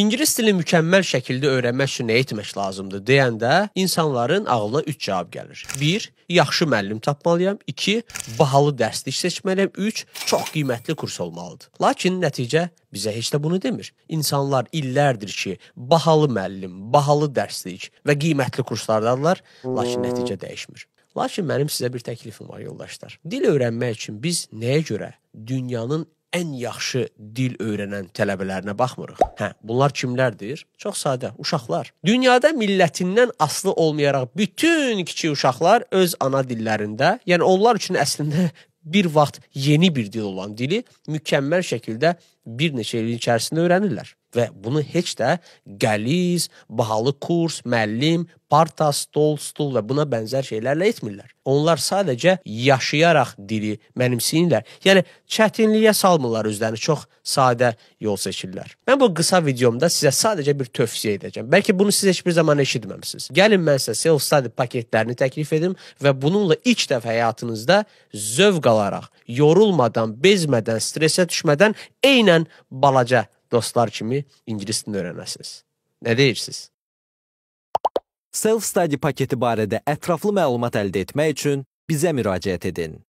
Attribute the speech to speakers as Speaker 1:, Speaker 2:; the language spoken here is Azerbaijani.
Speaker 1: İngilis dilini mükəmməl şəkildə öyrənmək üçün nə etmək lazımdır deyəndə insanların ağlına 3 cavab gəlir. 1. Yaxşı müəllim tapmalıyam. 2. Bahalı dərslik seçməliyəm. 3. Çox qiymətli kurs olmalıdır. Lakin nəticə bizə heç də bunu demir. İnsanlar illərdir ki, bahalı müəllim, bahalı dərslik və qiymətli kurslardadırlar, lakin nəticə dəyişmir. Lakin mənim sizə bir təklifim var yoldaşlar. Dil öyrənmək üçün biz nəyə görə dünyanın ən yaxşı dil öyrənən tələbələrinə baxmırıq. Hə, bunlar kimlərdir? Çox sadə, uşaqlar. Dünyada millətindən aslı olmayaraq bütün kiçik uşaqlar öz ana dillərində, yəni onlar üçün əslində bir vaxt yeni bir dil olan dili mükəmməl şəkildə bir neçə il içərisində öyrənirlər və bunu heç də qəliz, bahalı kurs, müəllim, parta, stol, stul və buna bənzər şeylərlə etmirlər. Onlar sadəcə yaşayaraq dili mənimsəyirlər. Yəni çətinliyə salmırlar özlərini, çox sadə yol seçirlər. Mən bu qısa videomda sizə sadəcə bir tövsiyə edəcəm. Bəlkə bunu siz heç bir zaman eşitməmisiniz. Gəlin mən sizə self study paketlərini təklif edim və bununla ilk dəfə həyatınızda zövq alaraq, yorulmadan, bezmədən, stressə düşmədən eynən balaca dostlar kimi ingilis dilini öyrənəsiniz. Nə deyirsiniz? Self-study paketi barədə ətraflı məlumat əldə etmək üçün bizə müraciət edin.